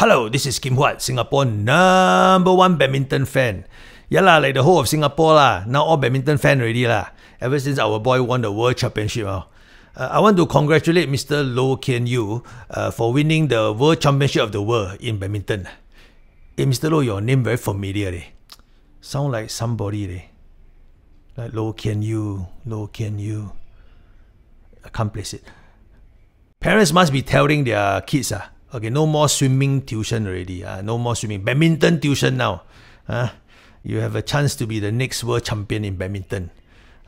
Hello, this is Kim Huat, Singapore number one badminton fan. Yeah lah, like the whole of Singapore lah. Now all badminton fan already lah. Ever since our boy won the world championship. Oh. Uh, I want to congratulate Mr. Low Kian Yu uh, for winning the world championship of the world in badminton. Hey, Mr. Low, your name very familiar. Eh? Sound like somebody. Eh? Like Low Kian Yu, Low Kian Yu. I can't place it. Parents must be telling their kids. Uh, Okay, no more swimming tuition already. Uh, no more swimming. Badminton tuition now. Uh, you have a chance to be the next world champion in badminton.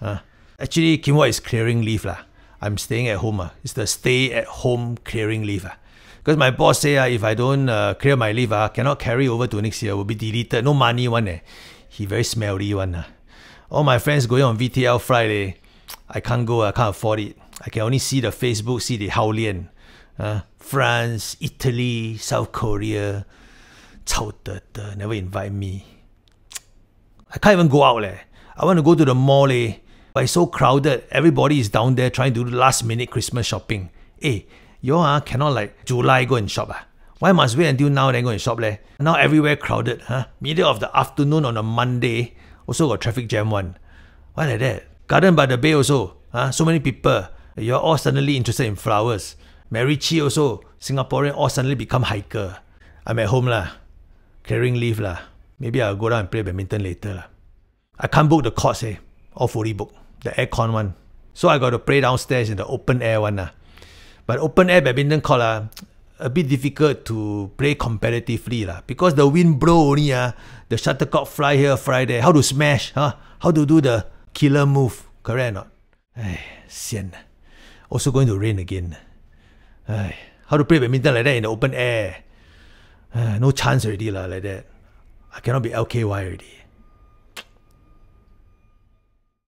Uh, actually, Kim Wah is clearing leave. La. I'm staying at home. Uh. It's the stay at home clearing leave. Uh. Because my boss say uh, if I don't uh, clear my leave, uh, cannot carry over to next year, will be deleted. No money one. Eh. He very smelly one. Uh. All my friends going on VTL Friday. I can't go, I can't afford it. I can only see the Facebook, see the Hao Lian. France, Italy, South Korea, 臭得得, never invite me. I can't even go out leh. I want to go to the mall leh. But it's so crowded, everybody is down there trying to do last minute Christmas shopping. Hey, eh, you all uh, cannot like July go and shop ah. Uh. Why must wait until now then go and shop leh? Now everywhere crowded, huh? Middle of the afternoon on a Monday, also got traffic jam one. Why like that? Garden by the Bay also, huh? So many people. You're all suddenly interested in flowers. Mary Chi also, Singaporean all suddenly become hiker. I'm at home lah, clearing leave lah. Maybe I'll go down and play badminton later lah. I can't book the courts eh, all fully booked, the aircon one. So I got to play downstairs in the open air one lah. But open air badminton court lah, a bit difficult to play competitively lah because the wind blow only ah. The shuttlecock fly here, fly there. How to smash? Huh? How to do the killer move? Correct or not? Eh, sian. Also going to rain again how to play badminton like that in the open air. no chance already la, like that. I cannot be LKY already.